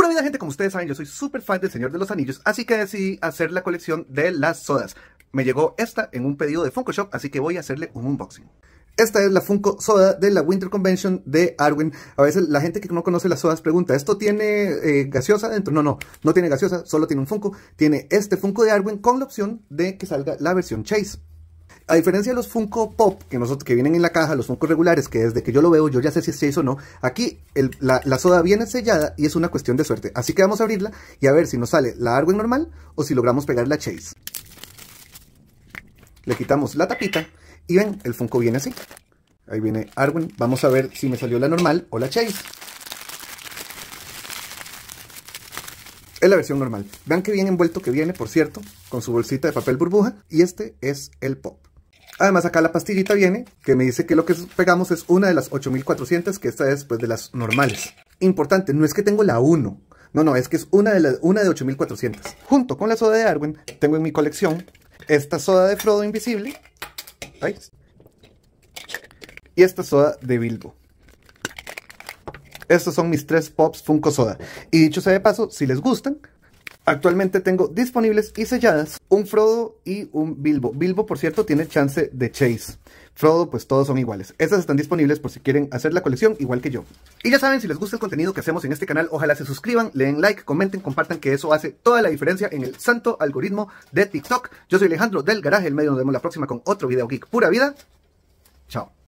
una vida, gente, como ustedes saben, yo soy súper fan del Señor de los Anillos, así que decidí hacer la colección de las sodas. Me llegó esta en un pedido de Funko Shop, así que voy a hacerle un unboxing. Esta es la Funko Soda de la Winter Convention de Arwen. A veces la gente que no conoce las sodas pregunta, ¿esto tiene eh, gaseosa dentro? No, no, no tiene gaseosa, solo tiene un Funko. Tiene este Funko de Arwen con la opción de que salga la versión Chase a diferencia de los Funko Pop que, vienen en la caja, los Funko regulares, que desde que yo lo veo yo ya sé si es Chase o no, aquí la, la, soda viene sellada y es una cuestión de suerte. Así que vamos a abrirla y a ver si nos sale la Arwen normal o si logramos pegar la Chase. Le quitamos la tapita y ven, el Funko viene así. Ahí viene Arwen. Vamos a ver si me salió la normal o la Chase. Es la versión normal. Vean que bien envuelto que viene, por cierto, con su bolsita de papel burbuja. Y este es el pop. Además, acá la pastillita viene, que me dice que lo que pegamos es una de las 8400, que esta es pues de las normales. Importante, no es que tengo la 1. No, no, es que es una de, las, una de 8400. Junto con la soda de Arwen, tengo en mi colección esta soda de Frodo Invisible. ¿veis? Y esta soda de Bilbo. Estos son mis tres pops Funko Soda. Y dicho sea de paso, si les gustan, Actualmente tengo disponibles y selladas un Frodo y un Bilbo. Bilbo, por cierto, tiene chance de Chase. Frodo, pues todos son iguales. Estas están disponibles por si quieren hacer la colección igual que yo. Y ya saben, si les gusta el contenido que hacemos en este canal, ojalá se suscriban, leen like, comenten, compartan, que eso hace toda la diferencia en el santo algoritmo de TikTok. Yo soy Alejandro del Garaje, el medio. Nos vemos la próxima con otro video geek. Pura vida. Chao.